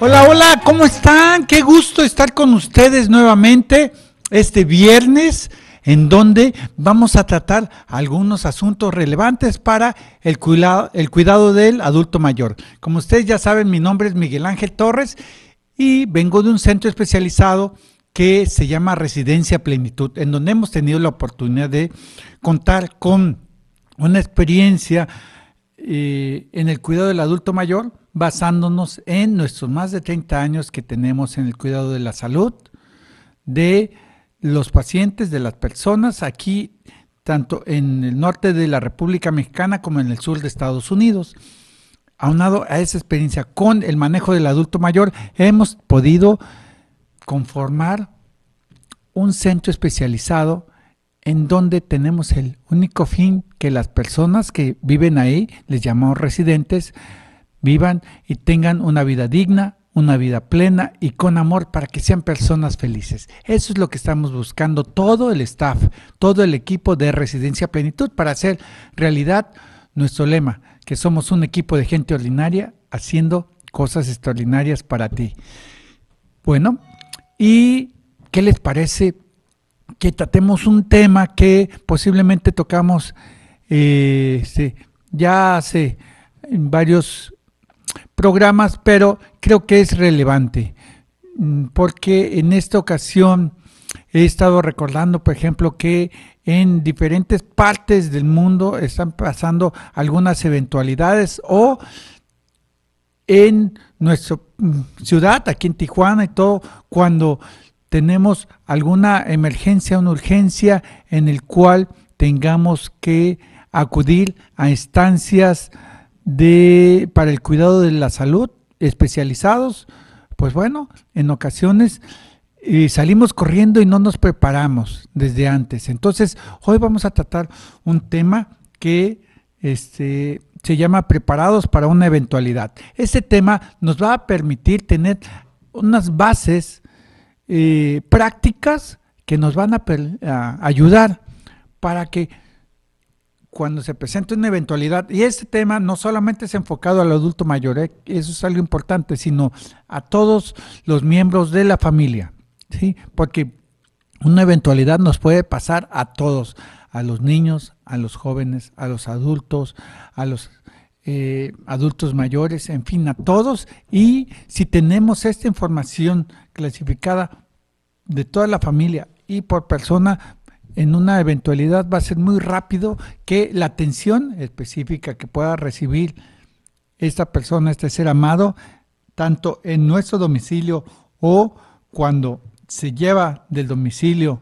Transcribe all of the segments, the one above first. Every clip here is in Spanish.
Hola, hola, ¿cómo están? Qué gusto estar con ustedes nuevamente este viernes en donde vamos a tratar algunos asuntos relevantes para el cuidado, del adulto mayor. Como ustedes ya saben, mi nombre es Miguel Ángel Torres y vengo de un centro especializado que se llama Residencia Plenitud, en donde hemos tenido la oportunidad de contar con una experiencia eh, en el cuidado del adulto mayor basándonos en nuestros más de 30 años que tenemos en el cuidado de la salud de los pacientes, de las personas aquí, tanto en el norte de la República Mexicana como en el sur de Estados Unidos. Aunado a esa experiencia con el manejo del adulto mayor, hemos podido conformar un centro especializado en donde tenemos el único fin que las personas que viven ahí, les llamamos residentes, vivan y tengan una vida digna, una vida plena y con amor para que sean personas felices. Eso es lo que estamos buscando todo el staff, todo el equipo de Residencia Plenitud para hacer realidad nuestro lema, que somos un equipo de gente ordinaria haciendo cosas extraordinarias para ti. Bueno, ¿y qué les parece que tratemos un tema que posiblemente tocamos eh, este, ya hace varios programas, pero creo que es relevante, mm, porque en esta ocasión he estado recordando, por ejemplo, que en diferentes partes del mundo están pasando algunas eventualidades o en nuestra mm, ciudad, aquí en Tijuana y todo, cuando tenemos alguna emergencia, una urgencia en el cual tengamos que acudir a instancias de, para el cuidado de la salud especializados, pues bueno, en ocasiones eh, salimos corriendo y no nos preparamos desde antes. Entonces, hoy vamos a tratar un tema que este, se llama Preparados para una eventualidad. Este tema nos va a permitir tener unas bases eh, prácticas que nos van a, a ayudar para que cuando se presenta una eventualidad, y este tema no solamente es enfocado al adulto mayor, eh, eso es algo importante, sino a todos los miembros de la familia, ¿sí? porque una eventualidad nos puede pasar a todos, a los niños, a los jóvenes, a los adultos, a los eh, adultos mayores, en fin, a todos. Y si tenemos esta información clasificada de toda la familia y por persona, en una eventualidad va a ser muy rápido que la atención específica que pueda recibir esta persona, este ser amado, tanto en nuestro domicilio o cuando se lleva del domicilio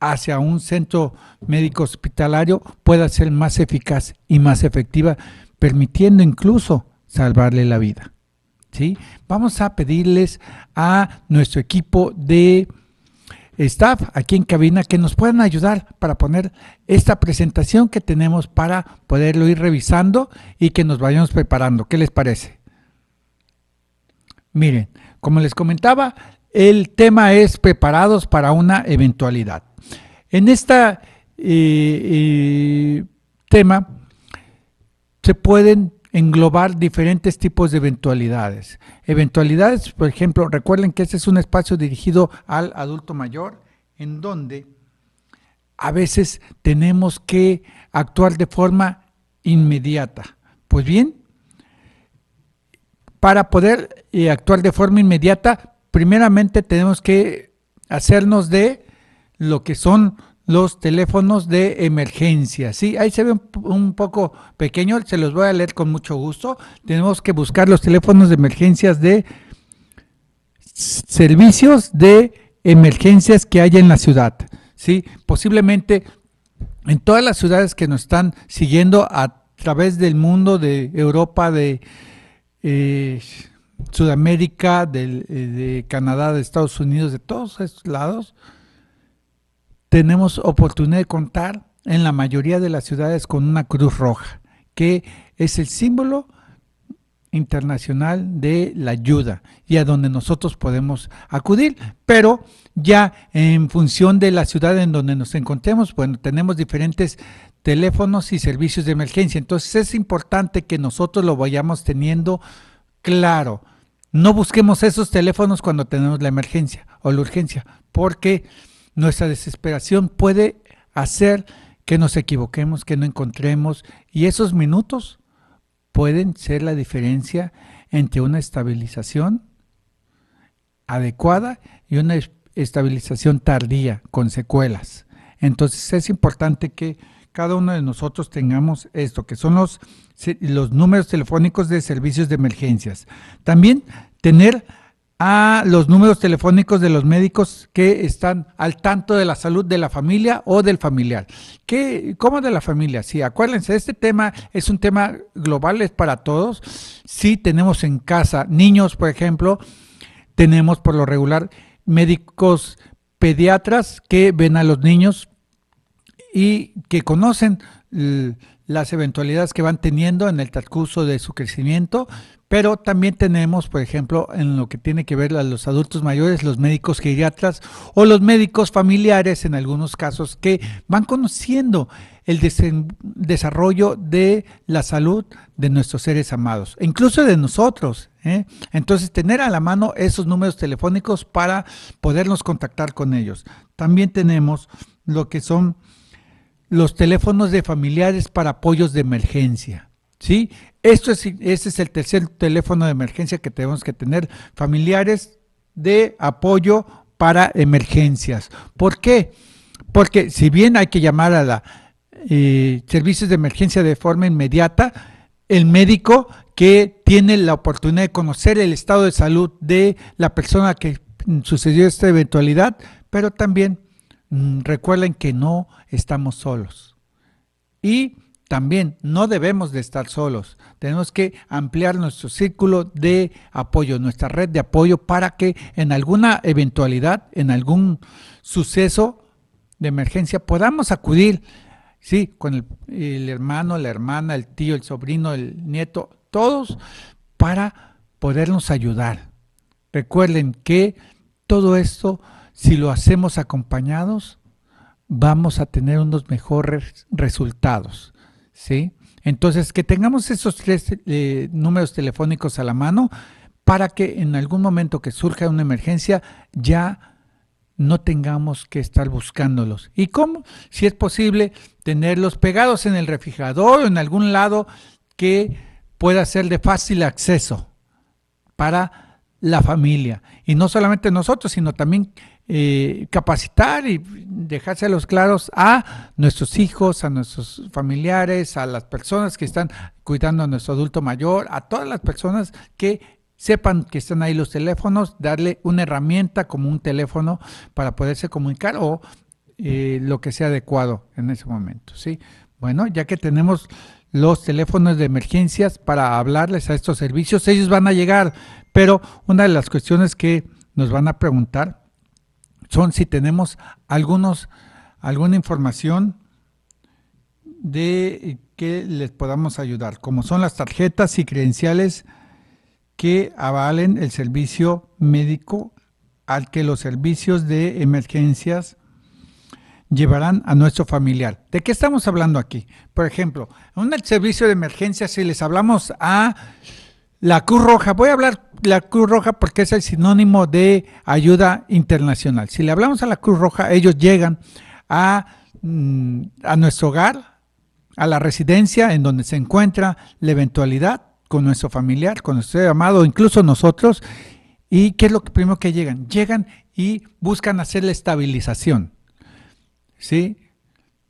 hacia un centro médico hospitalario, pueda ser más eficaz y más efectiva, permitiendo incluso salvarle la vida. ¿sí? Vamos a pedirles a nuestro equipo de staff aquí en cabina que nos puedan ayudar para poner esta presentación que tenemos para poderlo ir revisando y que nos vayamos preparando. ¿Qué les parece? Miren, como les comentaba, el tema es preparados para una eventualidad. En este tema se pueden englobar diferentes tipos de eventualidades. Eventualidades, por ejemplo, recuerden que este es un espacio dirigido al adulto mayor, en donde a veces tenemos que actuar de forma inmediata. Pues bien, para poder eh, actuar de forma inmediata, primeramente tenemos que hacernos de lo que son los teléfonos de emergencia. Sí, ahí se ve un, poco pequeño, se los voy a leer con mucho gusto. Tenemos que buscar los teléfonos de emergencias de servicios de emergencias que haya en la ciudad. Sí, posiblemente en todas las ciudades que nos están siguiendo a través del mundo, de Europa, de eh, Sudamérica, de, eh, de Canadá, de Estados Unidos, de todos esos lados tenemos oportunidad de contar en la mayoría de las ciudades con una cruz roja, que es el símbolo internacional de la ayuda y a donde nosotros podemos acudir, pero ya en función de la ciudad en donde nos encontremos, bueno, tenemos diferentes teléfonos y servicios de emergencia, entonces es importante que nosotros lo vayamos teniendo claro. No busquemos esos teléfonos cuando tenemos la emergencia o la urgencia, porque nuestra desesperación puede hacer que nos equivoquemos, que no encontremos, y esos minutos pueden ser la diferencia entre una estabilización adecuada y una estabilización tardía, con secuelas. Entonces es importante que cada uno de nosotros tengamos esto, que son los, los números telefónicos de servicios de emergencias. También tener a los números telefónicos de los médicos que están al tanto de la salud de la familia o del familiar. ¿Qué, ¿Cómo de la familia? Sí, acuérdense, este tema es un tema global, es para todos. Si tenemos en casa niños, por ejemplo, tenemos por lo regular médicos pediatras que ven a los niños y que conocen las eventualidades que van teniendo en el transcurso de su crecimiento, pero también tenemos, por ejemplo, en lo que tiene que ver a los adultos mayores, los médicos geriatras o los médicos familiares en algunos casos que van conociendo el desarrollo de la salud de nuestros seres amados, incluso de nosotros. ¿eh? Entonces, tener a la mano esos números telefónicos para podernos contactar con ellos. También tenemos lo que son los teléfonos de familiares para apoyos de emergencia. ¿sí? Esto es, este es el tercer teléfono de emergencia que tenemos que tener, familiares de apoyo para emergencias. ¿Por qué? Porque si bien hay que llamar a la eh, servicios de emergencia de forma inmediata, el médico que tiene la oportunidad de conocer el estado de salud de la persona que sucedió esta eventualidad, pero también Mm, recuerden que no estamos solos. Y también no debemos de estar solos. Tenemos que ampliar nuestro círculo de apoyo, nuestra red de apoyo para que en alguna eventualidad, en algún suceso de emergencia podamos acudir, sí, con el, el hermano, la hermana, el tío, el sobrino, el nieto, todos para podernos ayudar. Recuerden que todo esto si lo hacemos acompañados, vamos a tener unos mejores resultados. ¿sí? Entonces, que tengamos esos tres eh, números telefónicos a la mano para que en algún momento que surja una emergencia ya no tengamos que estar buscándolos. ¿Y cómo? Si es posible, tenerlos pegados en el refrigerador o en algún lado que pueda ser de fácil acceso para la familia. Y no solamente nosotros, sino también eh, capacitar y dejárselos claros a nuestros hijos, a nuestros familiares, a las personas que están cuidando a nuestro adulto mayor, a todas las personas que sepan que están ahí los teléfonos, darle una herramienta como un teléfono para poderse comunicar o eh, lo que sea adecuado en ese momento, ¿sí? Bueno, ya que tenemos los teléfonos de emergencias para hablarles a estos servicios, ellos van a llegar, pero una de las cuestiones que nos van a preguntar son si tenemos algunos, alguna información de que les podamos ayudar, como son las tarjetas y credenciales que avalen el servicio médico al que los servicios de emergencias llevarán a nuestro familiar. ¿De qué estamos hablando aquí? Por ejemplo, en un servicio de emergencia, si les hablamos a la Cruz Roja, voy a hablar de la Cruz Roja porque es el sinónimo de ayuda internacional. Si le hablamos a la Cruz Roja, ellos llegan a, mm, nuestro hogar, a la residencia en donde se encuentra la eventualidad con nuestro familiar, con nuestro amado, incluso nosotros. ¿Y qué es lo primero que llegan? Llegan y buscan hacer la estabilización. ¿Sí?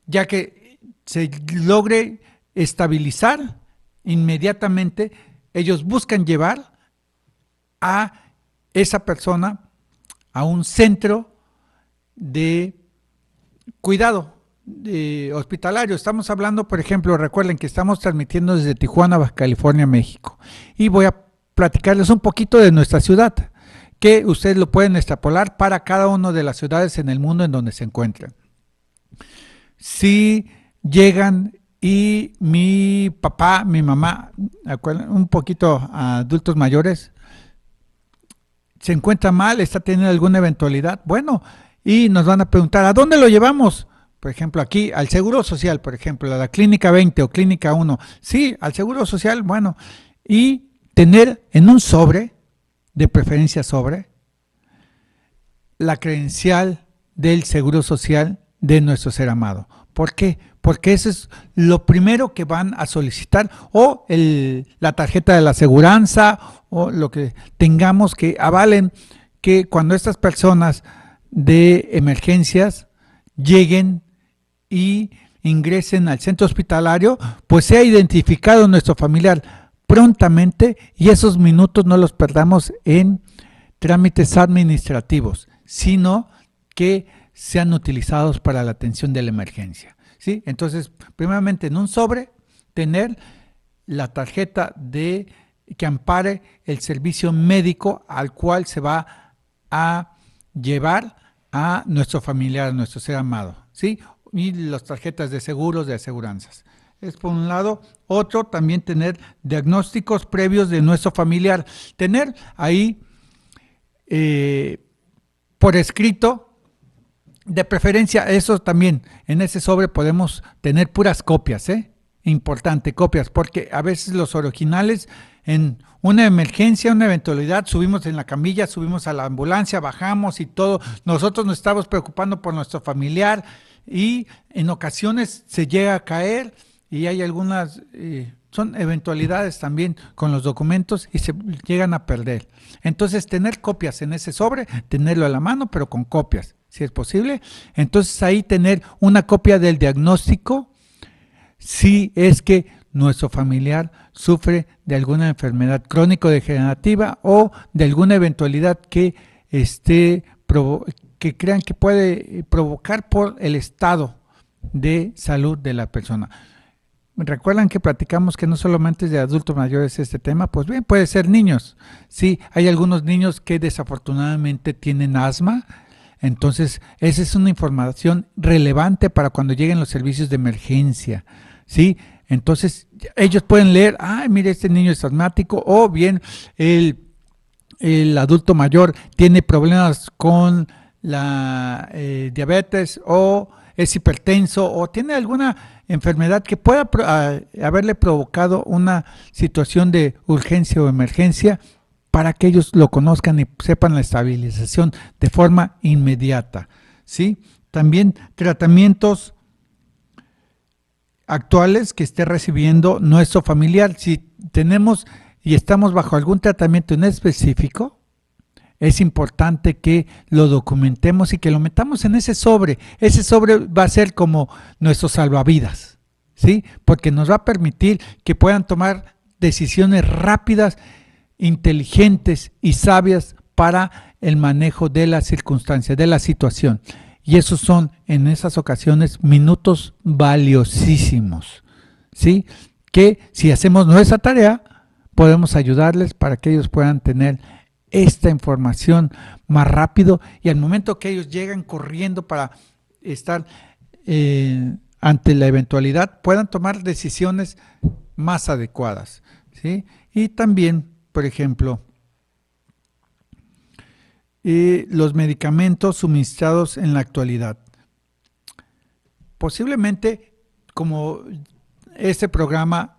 Ya que se logre estabilizar, inmediatamente ellos buscan llevar a esa persona a un centro de cuidado hospitalario. Estamos hablando, por ejemplo, recuerden que estamos transmitiendo desde Tijuana, Baja California, México. Y voy a platicarles un poquito de nuestra ciudad, que ustedes lo pueden extrapolar para cada una de las ciudades en el mundo en donde se encuentran. Si llegan y mi papá, mi mamá, un poquito adultos mayores, se encuentra mal, está teniendo alguna eventualidad, bueno, y nos van a preguntar, ¿a dónde lo llevamos? Por ejemplo, aquí al Seguro Social, por ejemplo, a la Clínica 20 o Clínica 1. Sí, al Seguro Social, bueno. Y tener en un sobre, de preferencia sobre, la credencial del Seguro Social de nuestro ser amado. ¿Por qué? porque eso es lo primero que van a solicitar, o la tarjeta de la aseguranza, o lo que tengamos que avalen que cuando estas personas de emergencias lleguen y ingresen al centro hospitalario, pues sea identificado nuestro familiar prontamente y esos minutos no los perdamos en trámites administrativos, sino que sean utilizados para la atención de la emergencia. ¿sí? Entonces, primeramente en un sobre, tener la tarjeta de que ampare el servicio médico al cual se va a llevar a nuestro familiar, a nuestro ser amado, ¿sí? Y las tarjetas de seguros, de aseguranzas. Es por un lado. Otro, también tener diagnósticos previos de nuestro familiar. Tener ahí eh, por escrito de preferencia, eso también, en ese sobre podemos tener puras copias, ¿eh? Importante, copias, porque a veces los originales en una emergencia, una eventualidad, subimos en la camilla, subimos a la ambulancia, bajamos y todo. Nosotros nos estamos preocupando por nuestro familiar y en ocasiones se llega a caer y hay algunas, eh, son eventualidades también con los documentos y se llegan a perder. Entonces, tener copias en ese sobre, tenerlo a la mano, pero con copias si es posible. Entonces ahí tener una copia del diagnóstico si es que nuestro familiar sufre de alguna enfermedad crónico-degenerativa o de alguna eventualidad que esté que crean que puede eh, provocar por el estado de salud de la persona. Recuerdan que platicamos que no solamente es de adultos mayores este tema, pues bien, puede ser niños. Sí, hay algunos niños que desafortunadamente tienen asma, entonces, esa es una información relevante para cuando lleguen los servicios de emergencia, ¿sí? Entonces, ellos pueden leer, ay, mire, este niño es asmático, o bien el, adulto mayor tiene problemas con la eh, diabetes, o es hipertenso, o tiene alguna enfermedad que pueda ah, haberle provocado una situación de urgencia o emergencia, para que ellos lo conozcan y sepan la estabilización de forma inmediata. ¿sí? También tratamientos actuales que esté recibiendo nuestro familiar. Si tenemos y estamos bajo algún tratamiento en específico, es importante que lo documentemos y que lo metamos en ese sobre. Ese sobre va a ser como nuestro salvavidas, ¿sí? Porque nos va a permitir que puedan tomar decisiones rápidas inteligentes y sabias para el manejo de las circunstancias, de la situación. Y esos son en esas ocasiones minutos valiosísimos, ¿sí? Que si hacemos nuestra tarea, podemos ayudarles para que ellos puedan tener esta información más rápido y al momento que ellos llegan corriendo para estar eh, ante la eventualidad, puedan tomar decisiones más adecuadas, ¿sí? Y también por ejemplo, y los medicamentos suministrados en la actualidad. Posiblemente, como este programa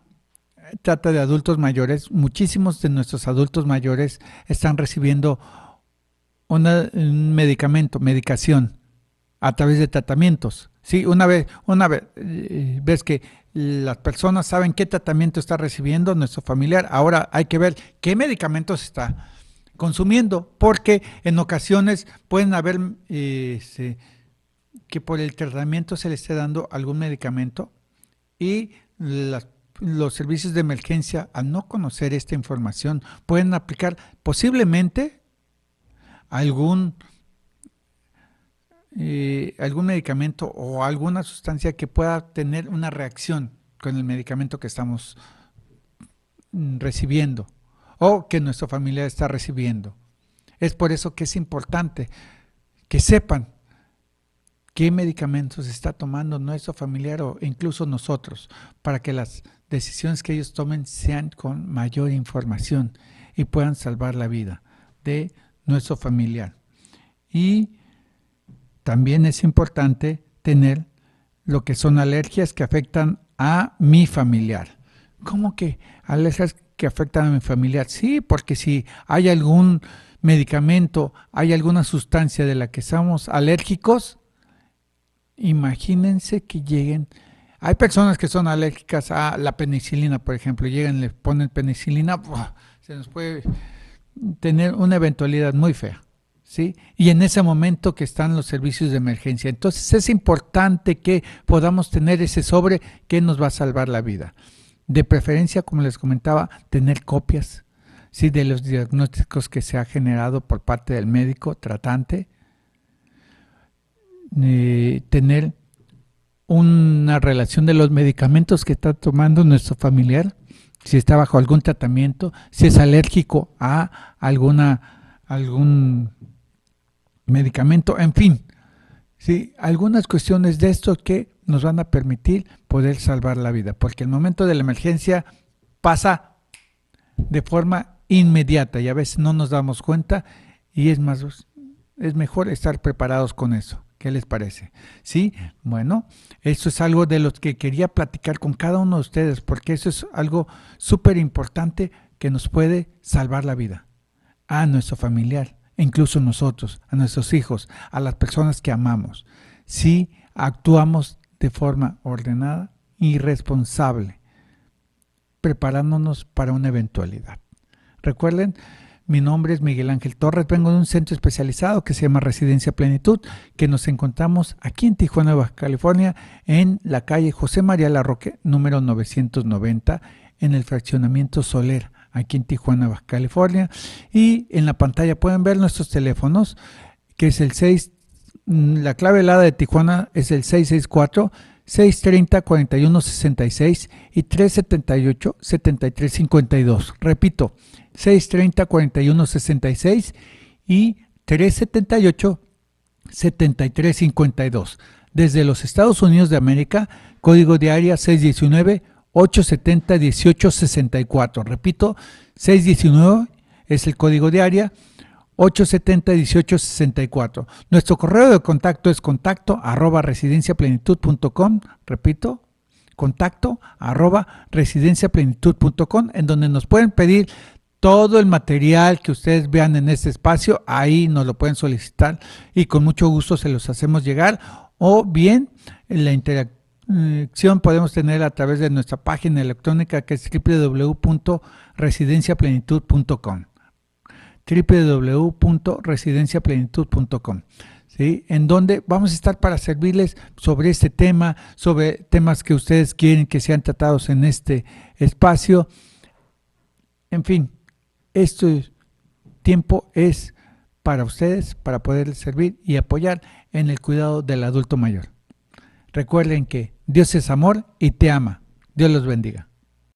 trata de adultos mayores, muchísimos de nuestros adultos mayores están recibiendo un medicamento, medicación, a través de tratamientos. Sí, una vez, una vez, eh, ves que las personas saben qué tratamiento está recibiendo nuestro familiar. Ahora hay que ver qué medicamentos está consumiendo, porque en ocasiones pueden haber eh, este, que por el tratamiento se le esté dando algún medicamento y los servicios de emergencia, al no conocer esta información, pueden aplicar posiblemente algún eh, algún medicamento o alguna sustancia que pueda tener una reacción con el medicamento que estamos mm, recibiendo o que nuestro familiar está recibiendo. Es por eso que es importante que sepan qué medicamentos está tomando nuestro familiar o incluso nosotros, para que las decisiones que ellos tomen sean con mayor información y puedan salvar la vida de nuestro familiar. Y también es importante tener lo que son alergias que afectan a mi familiar. ¿Cómo que alergias que afectan a mi familiar? Sí, porque si hay algún medicamento, hay alguna sustancia de la que somos alérgicos, imagínense que lleguen. Hay personas que son alérgicas a la penicilina, por ejemplo, llegan, le ponen penicilina, se nos puede tener una eventualidad muy fea. Y en ese momento que están los servicios de emergencia. Entonces es importante que podamos tener ese sobre que nos va a salvar la vida. De preferencia, como les comentaba, tener copias ¿sí? de los diagnósticos que se ha generado por parte del médico tratante. Eh, tener una relación de los medicamentos que está tomando nuestro familiar, si está bajo algún tratamiento, si es alérgico a alguna, algún medicamento, en fin. Sí, algunas cuestiones de esto que nos van a permitir poder salvar la vida, porque el momento de la emergencia pasa de forma inmediata y a veces no nos damos cuenta y es más es mejor estar preparados con eso. ¿Qué les parece? Sí, bueno, eso es algo de lo que quería platicar con cada uno de ustedes, porque eso es algo súper importante que nos puede salvar la vida a nuestro familiar, e incluso nosotros, a nuestros hijos, a las personas que amamos, si actuamos de forma ordenada y responsable, preparándonos para una eventualidad. Recuerden, mi nombre es Miguel Ángel Torres, vengo de un centro especializado que se llama Residencia Plenitud, que nos encontramos aquí en Tijuana, Baja California, en la calle José María Larroque, número 990, en el fraccionamiento Soler, aquí en Tijuana, Baja California. Y en la pantalla pueden ver nuestros teléfonos, que es el 6, mm, la clave helada de Tijuana es el 664. 630-4166 y 378-7352. Repito, 630-4166 y 378-7352. Desde los Estados Unidos de América, código de área 619 870-1864. Repito, 619 es el código de área. 870-1864. Nuestro correo de contacto es contacto arroba residenciaplenitud.com. Repito, contacto arroba residenciaplenitud.com, en donde nos pueden pedir todo el material que ustedes vean en este espacio. Ahí nos lo pueden solicitar y con mucho gusto se los hacemos llegar. O bien en la interactividad acción podemos tener a través de nuestra página electrónica que es www.residenciaplenitud.com www.residenciaplenitud.com ¿Sí? en donde vamos a estar para servirles sobre este tema, sobre temas que ustedes quieren que sean tratados en este espacio. En fin, este tiempo es para ustedes, para poderles servir y apoyar en el cuidado del adulto mayor. Recuerden que Dios es amor y te ama. Dios los bendiga.